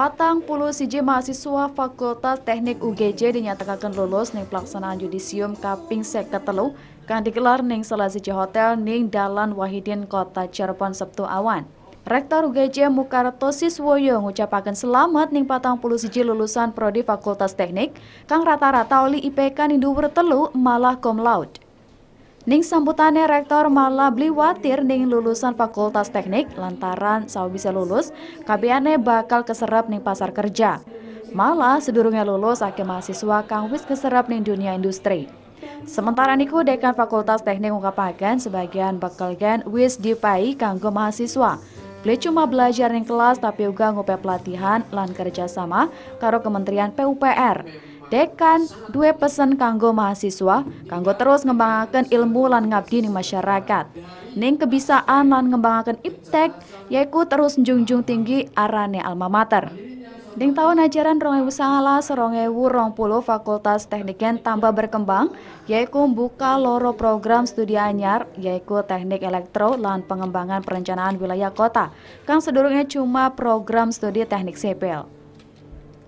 Patang puluh siji mahasiswa Fakultas Teknik UGJ dinyatakan lulus ning pelaksanaan judisium kaping seket telu kang digelar ning salah siji hotel ning Dalan Wahidin Kota Cirebon Sabtu awan. Rektor UGJ Mukarto Siswoyo mengucapkan selamat ning patang puluh siji lulusan prodi Fakultas Teknik kang rata-rata oli IPK ning dhuwur telu malah kom laut. Ning sambutannya Rektor malah beli watir ning lulusan Fakultas Teknik lantaran saw bisa lulus, kabiane bakal keserap ning pasar kerja. Malah sedurungnya lulus akhir mahasiswa kang wis keserap ning dunia industri. Sementara niku dekan Fakultas Teknik ungkapakan sebagian bakal gen wis dipai kanggo mahasiswa. Beli cuma belajar ning kelas tapi uga ngupe pelatihan lan kerjasama karo Kementerian PUPR dekan dua pesan kanggo mahasiswa kanggo terus ngembangkan ilmu lan ngabdi di masyarakat ning kebisaan lan ngembangkan iptek yaiku terus njunjung tinggi arane alma mater Ning tahun ajaran 2019-2020 Fakultas Teknik Gen tambah berkembang yaiku buka loro program studi anyar yaiku Teknik Elektro lan Pengembangan Perencanaan Wilayah Kota kang sedurungnya cuma program studi Teknik Sipil.